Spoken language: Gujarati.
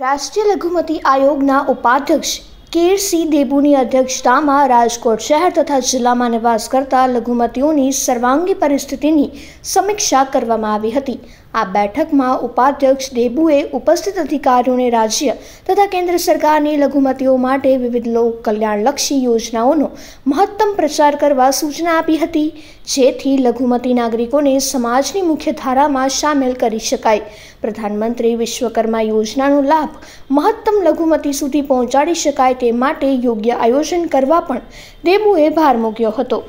રાષ્ટ્રીય લઘુમતી આયોગના ઉપાધ્યક્ષ કેર સી દેબુની અધ્યક્ષતામાં રાજકોટ શહેર તથા જિલ્લામાં નિવાસ કરતા લઘુમતીઓની સર્વાંગી પરિસ્થિતિની સમીક્ષા કરવામાં આવી હતી આ બેઠકમાં ઉપાધ્યક્ષ દેબુએ ઉપસ્થિત અધિકારીઓને રાજ્ય તથા કેન્દ્ર સરકારની લઘુમતીઓ માટે વિવિધ લોક કલ્યાણલક્ષી યોજનાઓનો મહત્તમ પ્રચાર કરવા સૂચના આપી હતી જેથી લઘુમતી નાગરિકોને સમાજની મુખ્ય ધારામાં સામેલ કરી શકાય પ્રધાનમંત્રી વિશ્વકર્મા યોજનાનો લાભ મહત્તમ લઘુમતી સુધી પહોંચાડી શકાય તે માટે યોગ્ય આયોજન કરવા પણ દેબુએ ભાર મૂક્યો હતો